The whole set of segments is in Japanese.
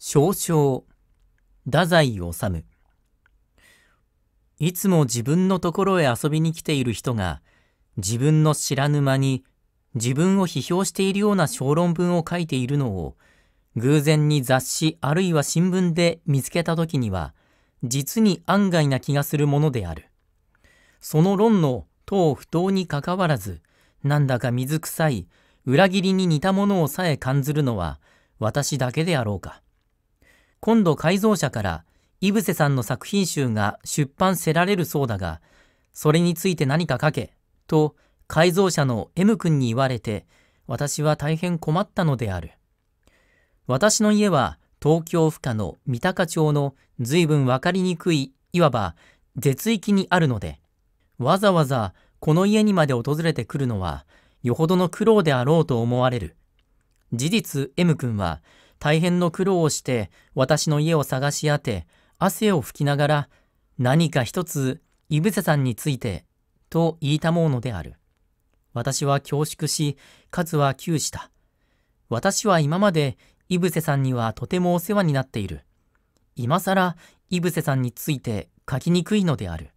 少々、太宰治。いつも自分のところへ遊びに来ている人が、自分の知らぬ間に自分を批評しているような小論文を書いているのを、偶然に雑誌あるいは新聞で見つけた時には、実に案外な気がするものである。その論の当不当にかかわらず、なんだか水臭い、裏切りに似たものをさえ感ずるのは、私だけであろうか。今度改造者から井伏さんの作品集が出版せられるそうだが、それについて何か書け、と改造者の M 君に言われて、私は大変困ったのである。私の家は東京府下の三鷹町の随分分かりにくい、いわば絶域にあるので、わざわざこの家にまで訪れてくるのは、よほどの苦労であろうと思われる。事実 M 君は、大変の苦労をして私の家を探し当て汗を拭きながら何か一ついぶせさんについてと言いたもうのである。私は恐縮し、数は窮した。私は今までいぶせさんにはとてもお世話になっている。今さらいぶせさんについて書きにくいのである。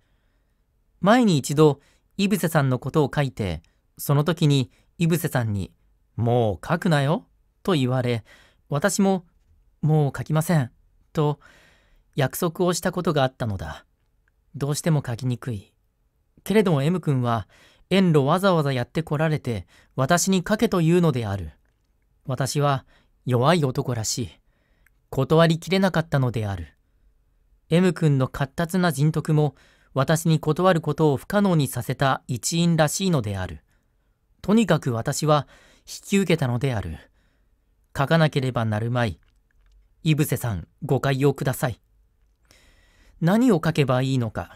前に一度いぶせさんのことを書いて、その時にいぶせさんに、もう書くなよと言われ、私ももう書きませんと約束をしたことがあったのだ。どうしても書きにくい。けれども M 君は遠路わざわざやってこられて私に書けというのである。私は弱い男らしい。断りきれなかったのである。M 君の活達な人徳も私に断ることを不可能にさせた一因らしいのである。とにかく私は引き受けたのである。書かなければなるまい。いぶせさん、ご回をください。何を書けばいいのか。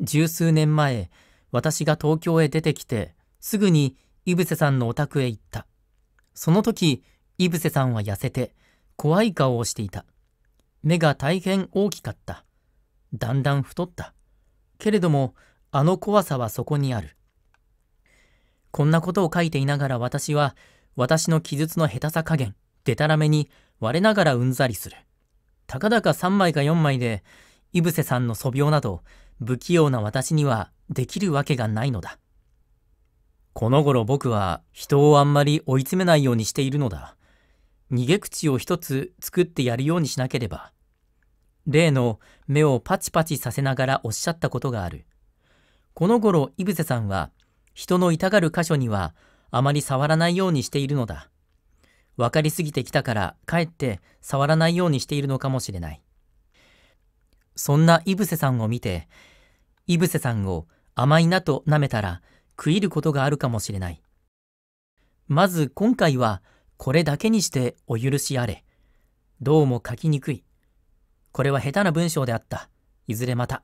十数年前、私が東京へ出てきて、すぐにいぶせさんのお宅へ行った。その時、いぶせさんは痩せて、怖い顔をしていた。目が大変大きかった。だんだん太った。けれども、あの怖さはそこにある。こんなことを書いていながら私は、私の記述の下手さ加減、でたらめに我ながらうんざりする。たかだか3枚か4枚で、井伏さんの素描など、不器用な私にはできるわけがないのだ。この頃僕は人をあんまり追い詰めないようにしているのだ。逃げ口を一つ作ってやるようにしなければ。例の目をパチパチさせながらおっしゃったことがある。この頃、井伏さんは人の痛がる箇所にはあまり触らないようにしているのだ。分かりすぎてきたからかえって触らないようにしているのかもしれない。そんな井伏さんを見て、井伏さんを甘いなと舐めたら食いることがあるかもしれない。まず今回はこれだけにしてお許しあれ。どうも書きにくい。これは下手な文章であった。いずれまた。